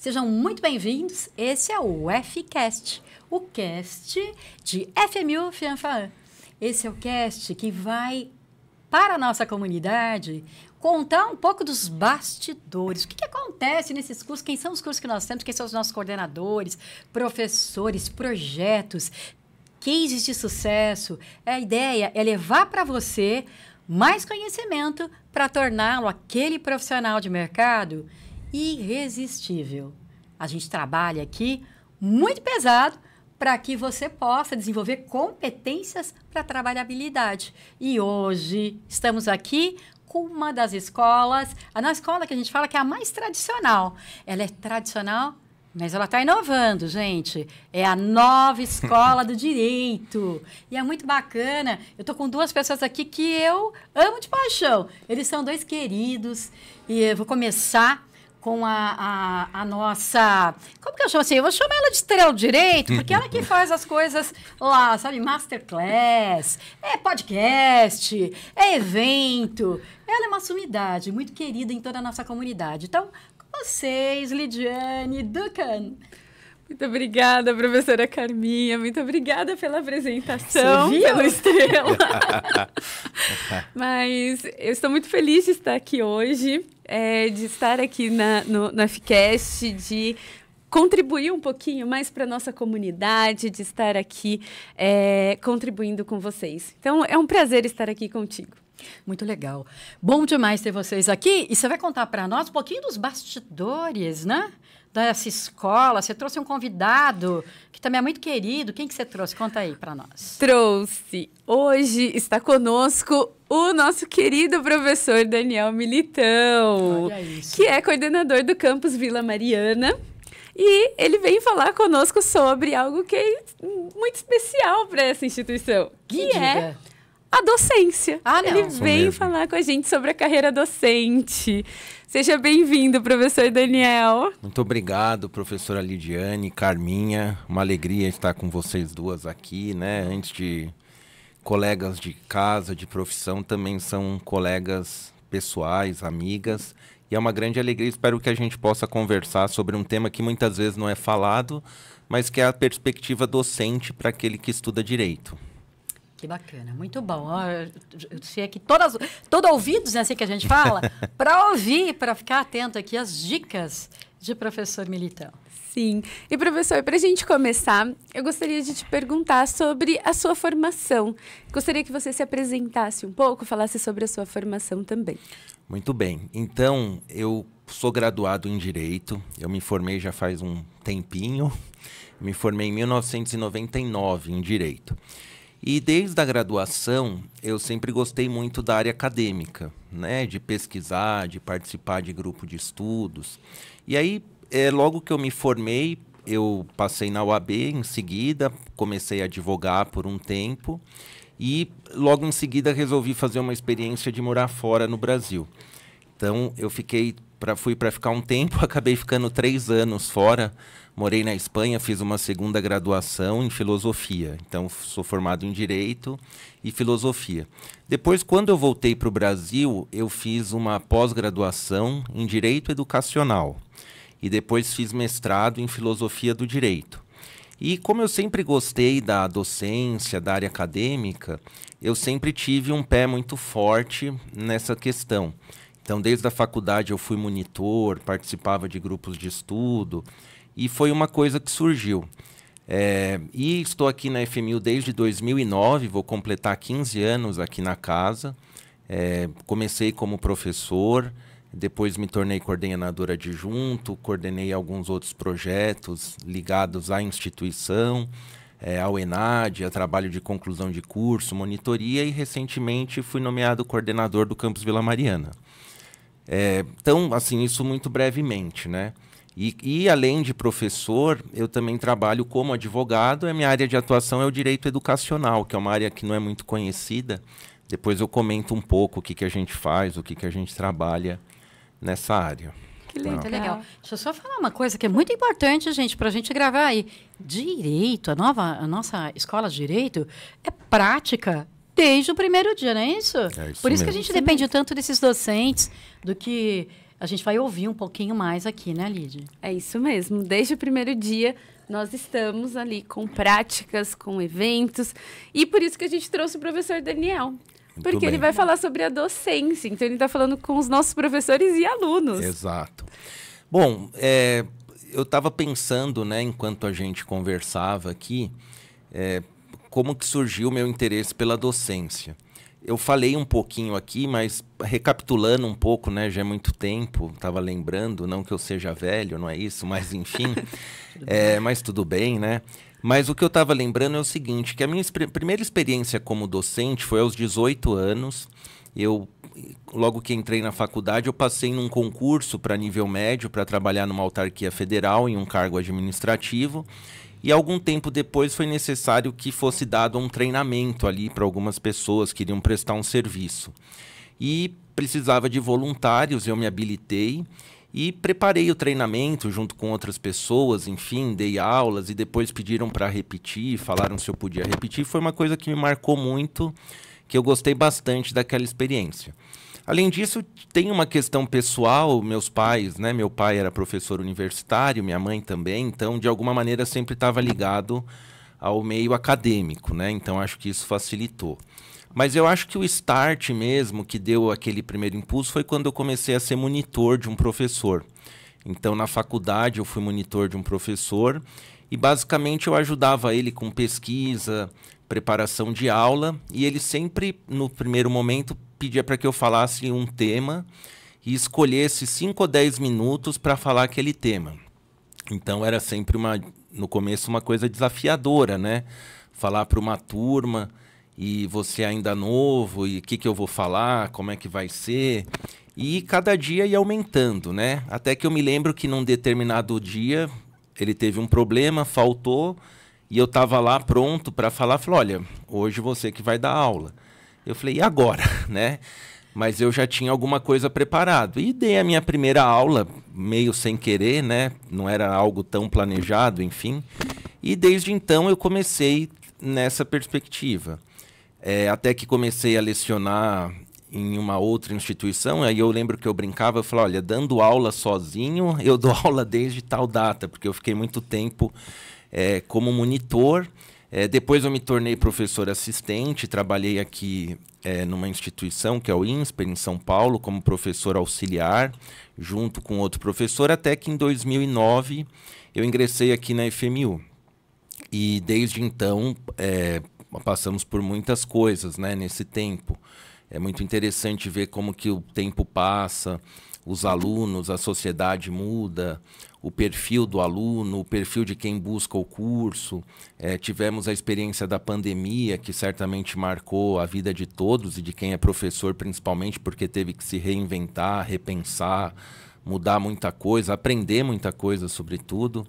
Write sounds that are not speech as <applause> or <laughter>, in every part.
Sejam muito bem-vindos. Esse é o FCast, o cast de FMU Fianfan. Esse é o cast que vai para a nossa comunidade contar um pouco dos bastidores. O que, que, acontece nesses cursos? Quem são os cursos que nós temos? Quem são os nossos coordenadores, professores, projetos, cases de sucesso? A ideia é levar para você mais conhecimento para torná-lo aquele profissional de mercado irresistível. A gente trabalha aqui muito pesado para que você possa desenvolver competências para trabalhabilidade. E hoje estamos aqui com uma das escolas, a nossa escola que a gente fala que é a mais tradicional. Ela é tradicional, mas ela está inovando, gente. É a nova escola do <laughs> direito. E é muito bacana. Eu estou com duas pessoas aqui que eu amo de paixão. Eles são dois queridos. E eu vou começar com a, a, a, nossa. Como que eu chamo assim? Eu vou chamar ela de estrela do direito, porque ela que <laughs> faz as coisas lá, sabe? Masterclass, é podcast, é evento. Ela é uma sumidade, muito querida em toda a nossa comunidade. Então, com vocês, Lidiane Ducan. Muito obrigada, professora Carminha. Muito obrigada pela apresentação, pelo estrela. <laughs> Mas eu estou muito feliz de estar aqui hoje é, de estar aqui na, no, no FCast, de contribuir um pouquinho mais para a nossa comunidade, de estar aqui é, contribuindo com vocês. Então, é um prazer estar aqui contigo. Muito legal. Bom demais ter vocês aqui. E você vai contar para nós um pouquinho dos bastidores, né? dessa escola. Você trouxe um convidado que também é muito querido. Quem que você trouxe? Conta aí para nós. Trouxe. Hoje está conosco o nosso querido professor Daniel Militão, que é coordenador do campus Vila Mariana. E ele vem falar conosco sobre algo que é muito especial para essa instituição, que, que é diga a docência. Ah, Ele vem mesmo. falar com a gente sobre a carreira docente. Seja bem-vindo, professor Daniel. Muito obrigado, professora Lidiane, Carminha. Uma alegria estar com vocês duas aqui, né? Antes de colegas de casa, de profissão, também são colegas pessoais, amigas. E é uma grande alegria. Espero que a gente possa conversar sobre um tema que muitas vezes não é falado, mas que é a perspectiva docente para aquele que estuda direito. Que bacana, muito bom. Eu sei aqui todas, todo ouvidos, né, assim que a gente fala, <laughs> para ouvir, para ficar atento aqui às dicas de professor Militão. Sim. E professor, para a gente começar, eu gostaria de te perguntar sobre a sua formação. Gostaria que você se apresentasse um pouco, falasse sobre a sua formação também. Muito bem. Então, eu sou graduado em Direito, eu me formei já faz um tempinho, me formei em 1999 em Direito. E desde a graduação, eu sempre gostei muito da área acadêmica, né? De pesquisar, de participar de grupo de estudos. E aí, é, logo que eu me formei, eu passei na UAB em seguida, comecei a advogar por um tempo e logo em seguida resolvi fazer uma experiência de morar fora no Brasil. Então, eu fiquei pra, fui para ficar um tempo, <laughs> acabei ficando três anos fora Morei na Espanha, fiz uma segunda graduação em filosofia. Então, sou formado em direito e filosofia. Depois, quando eu voltei para o Brasil, eu fiz uma pós-graduação em direito educacional. E depois fiz mestrado em filosofia do direito. E como eu sempre gostei da docência, da área acadêmica, eu sempre tive um pé muito forte nessa questão. Então, desde a faculdade eu fui monitor, participava de grupos de estudo, e foi uma coisa que surgiu. É, e estou aqui na FMU desde 2009, vou completar 15 anos aqui na casa. É, comecei como professor, depois me tornei coordenadora adjunto, coordenei alguns outros projetos ligados à instituição, é, ao ENAD, a trabalho de conclusão de curso, monitoria e recentemente fui nomeado coordenador do Campus Vila Mariana. É, então, assim, isso muito brevemente, né? E, e, além de professor, eu também trabalho como advogado. A minha área de atuação é o direito educacional, que é uma área que não é muito conhecida. Depois eu comento um pouco o que, que a gente faz, o que, que a gente trabalha nessa área. Que legal. Não. legal. Deixa eu só falar uma coisa que é muito importante, gente, para a gente gravar aí. Direito, a, nova, a nossa escola de direito é prática desde o primeiro dia, não é isso? É isso Por isso mesmo. que a gente depende tanto desses docentes, do que a gente vai ouvir um pouquinho mais aqui, né, Lid? É isso mesmo. Desde o primeiro dia, nós estamos ali com práticas, com eventos. E por isso que a gente trouxe o professor Daniel. porque ele vai falar sobre a docência. Então, ele está falando com os nossos professores e alunos. Exato. Bom, é, eu estava pensando, né, enquanto a gente conversava aqui, é, como que surgiu o meu interesse pela docência. Eu falei um pouquinho aqui, mas recapitulando um pouco, né? Já é muito tempo, estava lembrando, não que eu seja velho, não é isso, mas <laughs> enfim. é, mas tudo bem, né? Mas o que eu estava lembrando é o seguinte, que a minha primeira experiência como docente foi aos 18 anos. Eu logo que entrei na faculdade, eu passei num concurso para nível médio para trabalhar numa autarquia federal em um cargo administrativo. E algum tempo depois foi necessário que fosse dado um treinamento ali para algumas pessoas que iriam prestar um serviço. E precisava de voluntários, eu me habilitei e preparei o treinamento junto com outras pessoas, enfim, dei aulas e depois pediram para repetir, falaram se eu podia repetir. Foi uma coisa que me marcou muito, que eu gostei bastante daquela experiência. Além disso, tem uma questão pessoal, meus pais, né? Meu pai era professor universitário, minha mãe também, então de alguma maneira sempre estava ligado ao meio acadêmico, né? Então acho que isso facilitou. Mas eu acho que o start mesmo que deu aquele primeiro impulso foi quando eu comecei a ser monitor de um professor. Então na faculdade eu fui monitor de um professor e basicamente eu ajudava ele com pesquisa, preparação de aula e ele sempre no primeiro momento pedia é para que eu falasse um tema e escolhesse 5 ou 10 minutos para falar aquele tema. Então era sempre uma no começo uma coisa desafiadora, né? Falar para uma turma e você ainda novo e o que, que eu vou falar, como é que vai ser. E cada dia ia aumentando, né? Até que eu me lembro que num determinado dia ele teve um problema, faltou, e eu estava lá pronto para falar, falou, olha, hoje você que vai dar aula. Eu falei, e agora, <laughs> né? Mas eu já tinha alguma coisa preparado. E dei a minha primeira aula, meio sem querer, né? Não era algo tão planejado, enfim. E desde então eu comecei nessa perspectiva. É, até que comecei a lecionar em uma outra instituição, aí eu lembro que eu brincava, eu falava, olha, dando aula sozinho, eu dou <laughs> aula desde tal data, porque eu fiquei muito tempo é, como monitor é, depois eu me tornei professor assistente, trabalhei aqui é, numa instituição que é o INSPER, em São Paulo, como professor auxiliar, junto com outro professor, até que em 2009 eu ingressei aqui na FMU. E desde então é, passamos por muitas coisas né, nesse tempo. É muito interessante ver como que o tempo passa, os alunos, a sociedade muda, o perfil do aluno, o perfil de quem busca o curso. É, tivemos a experiência da pandemia, que certamente marcou a vida de todos e de quem é professor, principalmente, porque teve que se reinventar, repensar, mudar muita coisa, aprender muita coisa, sobretudo.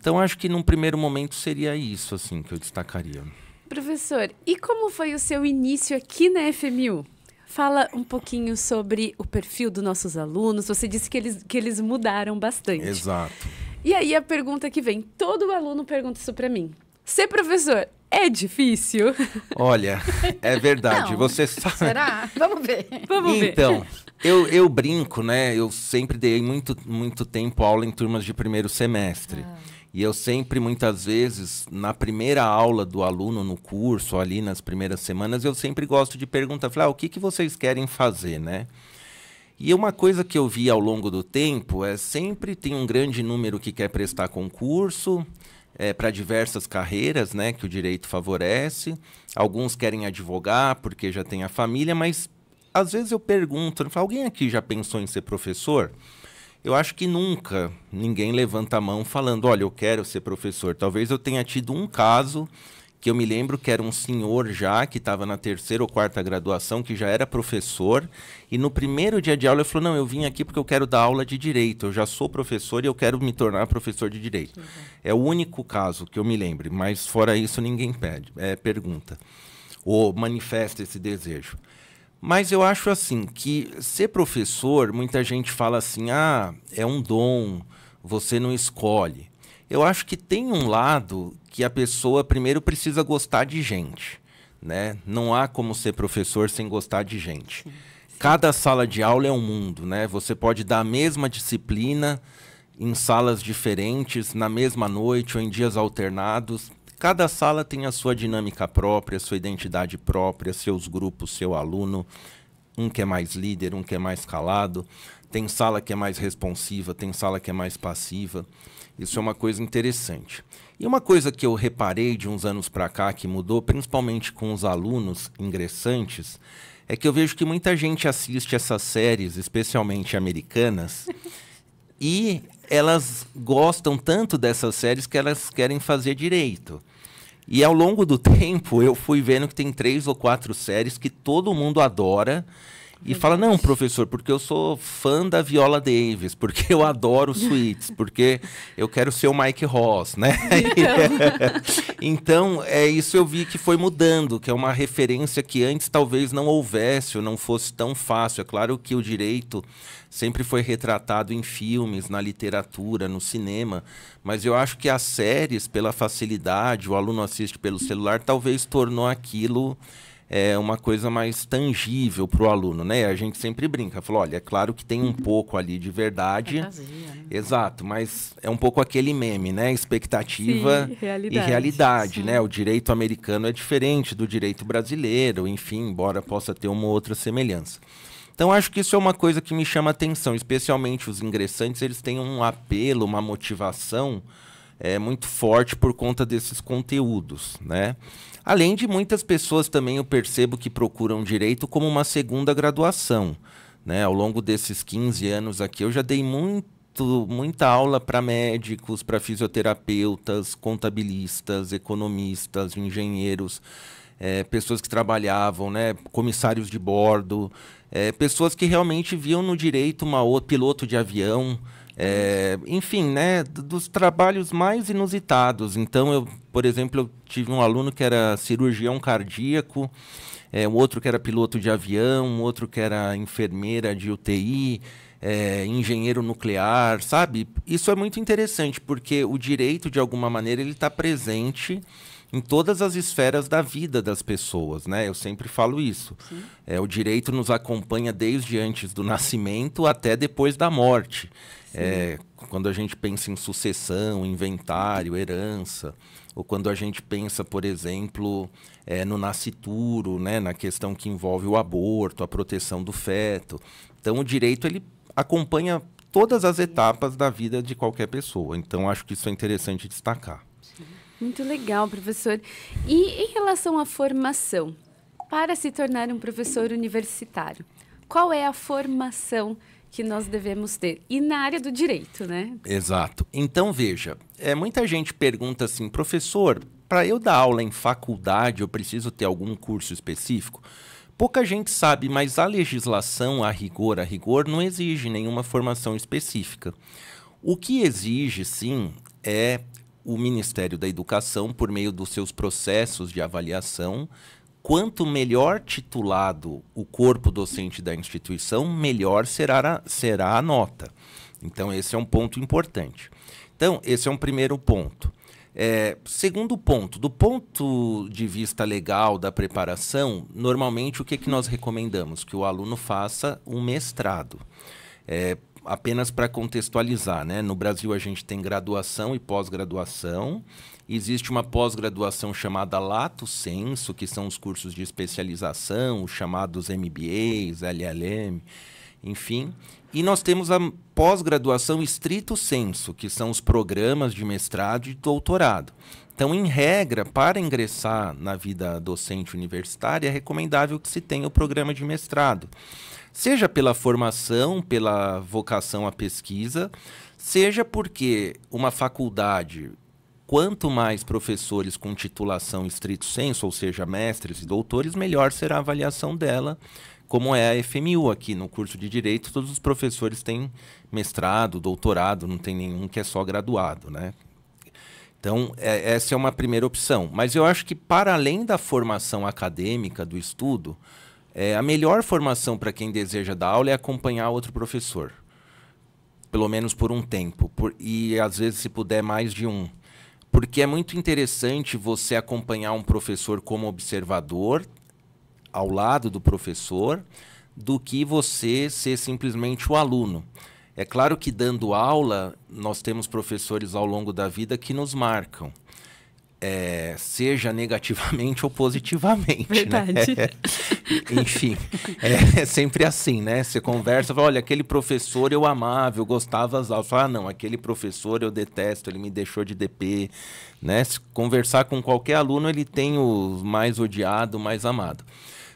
Então, acho que num primeiro momento seria isso assim que eu destacaria. Professor, e como foi o seu início aqui na FMU? Fala um pouquinho sobre o perfil dos nossos alunos. Você disse que eles, que eles mudaram bastante. Exato. E aí a pergunta que vem, todo aluno pergunta isso para mim. Ser professor é difícil? <laughs> Olha, é verdade. Não, você sabe. Será? Vamos ver. Vamos ver. Então, eu, eu brinco, né? Eu sempre dei muito, muito tempo aula em turmas de primeiro semestre. Ah. E eu sempre, muitas vezes, na primeira aula do aluno no curso, ali nas primeiras semanas, eu sempre gosto de perguntar, falar, ah, o que, que vocês querem fazer, né? E uma coisa que eu vi ao longo do tempo é sempre tem um grande número que quer prestar concurso é, para diversas carreiras, né, que o direito favorece. Alguns querem advogar porque já tem a família, mas às vezes eu pergunto, alguém aqui já pensou em ser professor? Eu acho que nunca ninguém levanta a mão falando, olha, eu quero ser professor. Talvez eu tenha tido um caso que eu me lembro que era um senhor já, que estava na terceira ou quarta graduação, que já era professor, e no primeiro dia de aula ele falou: Não, eu vim aqui porque eu quero dar aula de direito, eu já sou professor e eu quero me tornar professor de direito. Uhum. É o único caso que eu me lembre, mas fora isso ninguém pede, é pergunta, ou manifesta esse desejo. Mas eu acho assim que ser professor, muita gente fala assim: ah, é um dom, você não escolhe. Eu acho que tem um lado que a pessoa primeiro precisa gostar de gente, né? Não há como ser professor sem gostar de gente. Cada sala de aula é um mundo, né? Você pode dar a mesma disciplina em salas diferentes, na mesma noite ou em dias alternados, Cada sala tem a sua dinâmica própria, sua identidade própria, seus grupos, seu aluno. Um que é mais líder, um que é mais calado. Tem sala que é mais responsiva, tem sala que é mais passiva. Isso é uma coisa interessante. E uma coisa que eu reparei de uns anos para cá que mudou, principalmente com os alunos ingressantes, é que eu vejo que muita gente assiste essas séries, especialmente americanas, <laughs> e elas gostam tanto dessas séries que elas querem fazer direito. E ao longo do <laughs> tempo eu fui vendo que tem três ou quatro séries que todo mundo adora e fala, não, professor, porque eu sou fã da Viola Davis, porque eu adoro <laughs> suítes, porque eu quero ser o Mike Ross, né? Então. <laughs> então, é isso eu vi que foi mudando, que é uma referência que antes talvez não houvesse ou não fosse tão fácil. É claro que o direito sempre foi retratado em filmes, na literatura, no cinema, mas eu acho que as séries, pela facilidade, o aluno assiste pelo celular, talvez tornou aquilo é, uma coisa mais tangível para o aluno, né? A gente sempre brinca, falou, olha, é claro que tem um uhum. pouco ali de verdade. Fantasia, é né? Exato, mas é um pouco aquele meme, né? Expectativa Sim, realidade. e realidade, né? Sim. né? O direito americano é diferente do direito brasileiro, enfim, embora possa ter uma outra semelhança. Então acho que isso é uma coisa que me chama atenção, especialmente os ingressantes, eles têm um apelo, uma motivação é, muito forte por conta desses conteúdos, né? Além de muitas pessoas também eu percebo que procuram direito como uma segunda graduação, né? Ao longo desses 15 anos aqui eu já dei muito muita aula para médicos, para fisioterapeutas, contabilistas, economistas, engenheiros, é, pessoas que trabalhavam, né, comissários de bordo, é, pessoas que realmente viam no direito uma piloto de avião, é, enfim, né, dos trabalhos mais inusitados. Então, eu, por exemplo, eu tive um aluno que era cirurgião cardíaco, é, um outro que era piloto de avião, um outro que era enfermeira de UTI, é, engenheiro nuclear, sabe? Isso é muito interessante, porque o direito, de alguma maneira, ele está presente em todas as esferas da vida das pessoas, né? Eu sempre falo isso. Sim. É, o direito nos acompanha desde antes do nascimento até depois da morte. É, quando a gente pensa em sucessão, inventário, herança, ou quando a gente pensa, por exemplo, é, no nascituro, né, na questão que envolve o aborto, a proteção do feto. Então, o direito ele acompanha todas as etapas da vida de qualquer pessoa. Então, acho que isso é interessante destacar. Muito legal, professor. E em relação à formação, para se tornar um professor universitário, qual é a formação que nós devemos ter? E na área do direito, né? Exato. Então, veja, é, muita gente pergunta assim, professor, para eu dar aula em faculdade, eu preciso ter algum curso específico? Pouca gente sabe, mas a legislação, a rigor, a rigor, não exige nenhuma formação específica. O que exige, sim, é o Ministério da Educação, por meio dos seus processos de avaliação, quanto melhor titulado o corpo docente da instituição, melhor será a, será a nota. Então, esse é um ponto importante. Então, esse é um primeiro ponto. É, segundo ponto, do ponto de vista legal da preparação, normalmente o que, é que nós recomendamos? Que o aluno faça um mestrado. É, apenas para contextualizar, né? No Brasil a gente tem graduação e pós-graduação. Existe uma pós-graduação chamada lato senso, que são os cursos de especialização, os chamados MBAs, LLM, enfim. E nós temos a pós-graduação estrito senso, que são os programas de mestrado e doutorado. Então, em regra, para ingressar na vida docente universitária, é recomendável que se tenha o programa de mestrado seja pela formação, pela vocação à pesquisa, seja porque uma faculdade, quanto mais professores com titulação estrito senso, ou seja, mestres e doutores, melhor será a avaliação dela, como é a FMU aqui no curso de direito, todos os professores têm mestrado, doutorado, não tem nenhum que é só graduado, né? Então, é, essa é uma primeira opção. Mas eu acho que, para além da formação acadêmica, do estudo, é, a melhor formação para quem deseja dar aula é acompanhar outro professor, pelo menos por um tempo, por, e às vezes, se puder, mais de um. Porque é muito interessante você acompanhar um professor como observador, ao lado do professor, do que você ser simplesmente o aluno. É claro que dando aula, nós temos professores ao longo da vida que nos marcam é, seja negativamente <laughs> ou positivamente. Né? Verdade. Né? <laughs> É, enfim, é, é, sempre assim, né? Você conversa, fala, olha, aquele professor eu amava, eu gostava das aulas. Fala, ah, não, aquele professor eu detesto, ele me deixou de DP. Né? Se conversar com qualquer aluno, ele tem o mais odiado, o mais amado.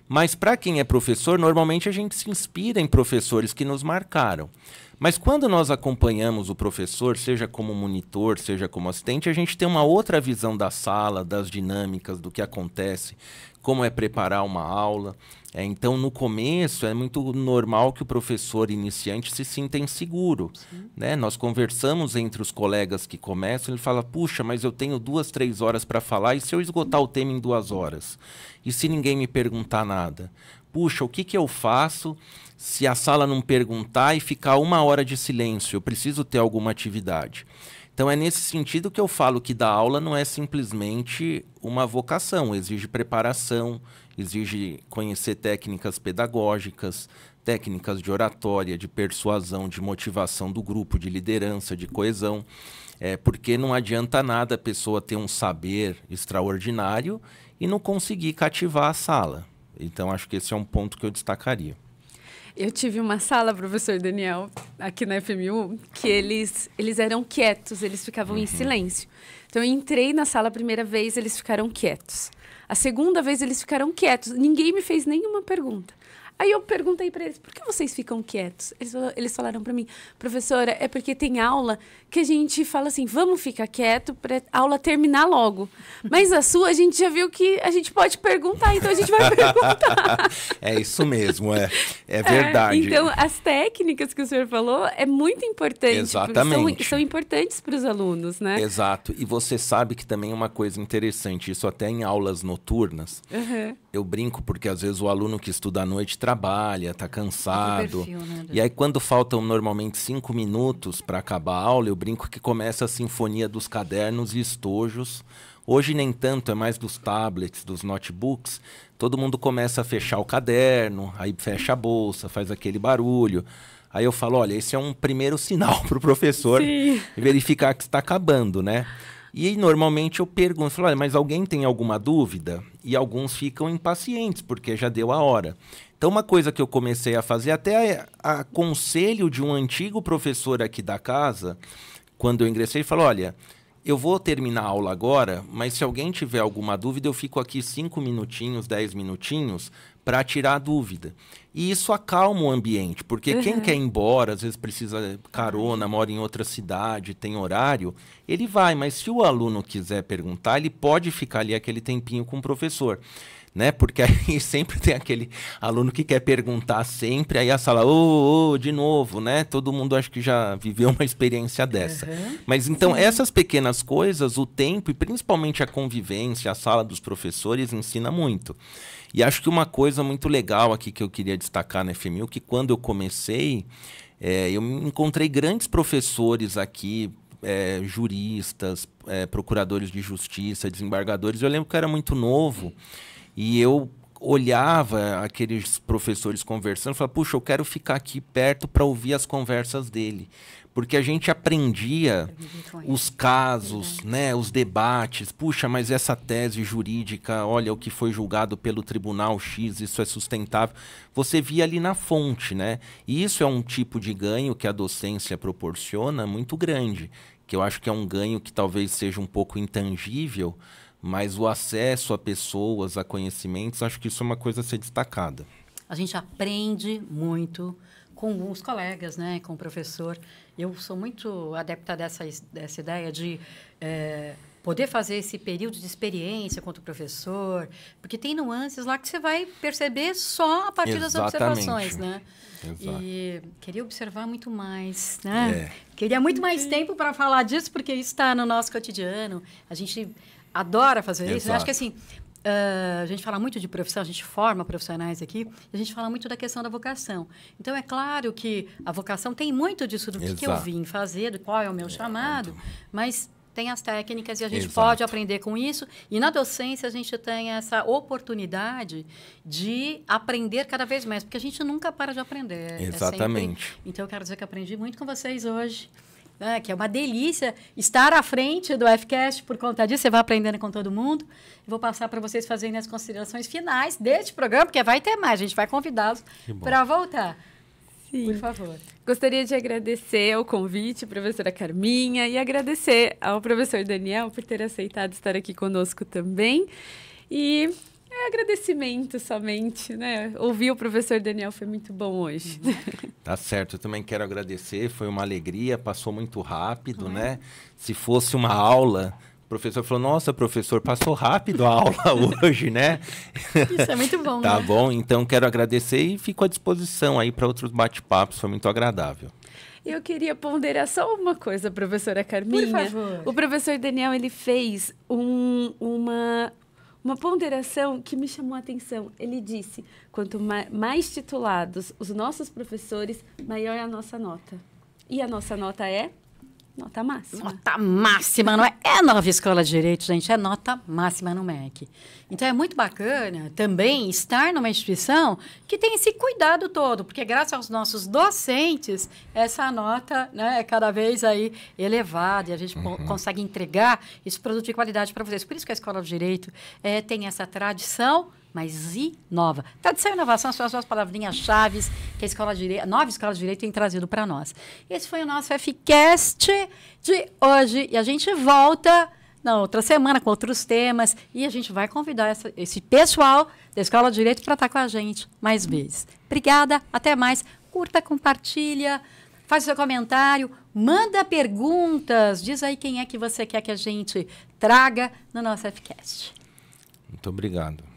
Mas para quem é professor, normalmente a gente se inspira em professores que nos marcaram. Mas quando nós acompanhamos o professor, seja como monitor, seja como assistente, a gente tem uma outra visão da sala, das dinâmicas, do que acontece, como é preparar uma aula. É, então, no começo, é muito normal que o professor iniciante se sinta inseguro. Né? Nós conversamos entre os colegas que começam, ele fala: puxa, mas eu tenho duas, três horas para falar, e se eu esgotar o tema em duas horas? E se ninguém me perguntar nada? Puxa, o que, que eu faço se a sala não perguntar e ficar uma hora de silêncio? Eu preciso ter alguma atividade. Então é nesse sentido que eu falo que dar aula não é simplesmente uma vocação, exige preparação, exige conhecer técnicas pedagógicas, técnicas de oratória, de persuasão, de motivação do grupo, de liderança, de coesão. É, porque não adianta nada a pessoa ter um saber extraordinário e não conseguir cativar a sala. Então, acho que esse é um ponto que eu destacaria. Eu tive uma sala, professor Daniel, aqui na FMU, que eles, eles eram quietos, eles ficavam uhum. em silêncio. Então eu entrei na sala a primeira vez, eles ficaram quietos. A segunda vez eles ficaram quietos, ninguém me fez nenhuma pergunta. Aí eu perguntei para eles, por que vocês ficam quietos? Eles, eles falaram para mim, professora, é porque tem aula que a gente fala assim, vamos ficar quieto para aula terminar logo. Mas a sua, a gente já viu que a gente pode perguntar, então a gente vai <laughs> perguntar. <laughs> é isso mesmo, é, é, é verdade. É, então, as técnicas que o senhor falou é muito importante. Exatamente. São, são importantes para os alunos, né? Exato. E você sabe que também é uma coisa interessante, isso até em aulas noturnas. Uhum eu brinco porque às vezes o aluno que estuda à noite trabalha, está cansado. É perfil, né? E aí quando faltam normalmente cinco minutos para acabar a aula, eu brinco que começa a sinfonia dos cadernos e estojos. Hoje nem tanto, é mais dos tablets, dos notebooks. Todo mundo começa a fechar o caderno, aí fecha a bolsa, faz aquele barulho. Aí eu falo, olha, esse é um primeiro <laughs> sinal para o professor Sim. verificar que está acabando, né? E normalmente eu pergunto, falo, mas alguém tem alguma dúvida? E alguns ficam impacientes, porque já deu a hora. Então, uma coisa que eu comecei a fazer, até a, é a conselho de um antigo professor aqui da casa, quando eu ingressei, falou: olha, eu vou terminar a aula agora, mas se alguém tiver alguma dúvida, eu fico aqui 5 minutinhos, 10 minutinhos para tirar a dúvida. E isso acalma o ambiente, porque uhum. quem quer ir embora, às vezes precisa carona, mora em outra cidade, tem horário, ele vai, mas se o aluno quiser perguntar, ele pode ficar ali aquele tempinho com o professor né? Porque aí <laughs> sempre tem aquele aluno que quer perguntar sempre, aí a sala, ô, oh, oh, de novo, né? Todo mundo acho que já viveu uma experiência dessa. Uhum. Mas então, Sim. essas pequenas coisas, o tempo e principalmente a convivência, a sala dos professores ensina muito. E acho que uma coisa muito legal aqui que eu queria destacar na FMU, que quando eu comecei, é, eu encontrei grandes professores aqui, é, juristas, é, procuradores de justiça, desembargadores. Eu lembro que eu era muito novo. E eu olhava aqueles professores conversando e falava, puxa, eu quero ficar aqui perto para ouvir as conversas dele. Porque a gente aprendia os casos, é. né, os debates. Puxa, mas essa tese jurídica, olha o que foi julgado pelo Tribunal X, isso é sustentável. Você via ali na fonte, né? E isso é um tipo de ganho que a docência proporciona muito grande, que eu acho que é um ganho que talvez seja um pouco intangível, mas o acesso a pessoas, a conhecimentos, acho que isso é uma coisa a ser destacada. A gente aprende muito com os colegas, né, com o professor. Eu sou muito adepta dessa, dessa ideia de é, poder fazer esse período de experiência com o professor, porque tem nuances lá que você vai perceber só a partir Exatamente. das observações, né? Exato. E queria observar muito mais, né? É. Queria muito mais tempo para falar disso, porque isso está no nosso cotidiano. A gente adora fazer Exato. isso. Eu né? acho que assim, Uh, a gente fala muito de profissão, a gente forma profissionais aqui, a gente fala muito da questão da vocação. Então, é claro que a vocação tem muito disso, do que, que eu vim fazer, do qual é o meu chamado, mas tem as técnicas e a gente Exato. pode aprender com isso. E na docência, a gente tem essa oportunidade de aprender cada vez mais, porque a gente nunca para de aprender. É Exatamente. É Então, eu quero dizer que aprendi muito com vocês hoje né, que é uma delícia estar à frente do FCast por conta disso. Você vai aprendendo com todo mundo. vou passar para vocês fazerem as considerações finais deste programa, porque vai ter mais. A gente vai convidá-los para voltar. Sim. Por favor. Gostaria de agradecer o convite, professora Carminha, e agradecer ao professor Daniel por ter aceitado estar aqui conosco também. E é agradecimento somente, né? Ouvir o professor Daniel foi muito bom hoje. Uhum. Tá certo, eu também quero agradecer, foi uma alegria, passou muito rápido, né? Se fosse uma aula, o professor falou: "Nossa, professor, passou rápido a aula <laughs> hoje, né?" Isso é muito bom. <laughs> tá né? bom, então quero agradecer e fico à disposição aí para outros bate-papos, foi muito agradável. Eu queria ponderar só uma coisa, professora Carminha. Por favor. O professor Daniel ele fez um, uma uma ponderação que me chamou a atenção. Ele disse: quanto mais titulados os nossos professores, maior é a nossa nota. E a nossa nota é Nota máxima. Nota máxima, não é? É nova escola de direito, gente, é nota máxima no MEC. Então é muito bacana também estar numa instituição que tem esse cuidado todo, porque graças aos nossos docentes, essa nota né, é cada vez aí elevada e a gente uhum. consegue entregar esse produto de qualidade para vocês. Por isso que a Escola de Direito é, tem essa tradição mas inova. Tradição e tá inovação são as suas palavrinhas-chave que a escola de direito, nova escola de direito tem trazido para nós. Esse foi o nosso FCast de hoje e a gente volta na outra semana com outros temas e a gente vai convidar essa, esse pessoal da escola de direito para estar tá com a gente mais vezes. Obrigada, até mais. Curta, compartilha, faz seu comentário, manda perguntas, diz aí quem é que você quer que a gente traga no nosso FCast. Muito obrigado.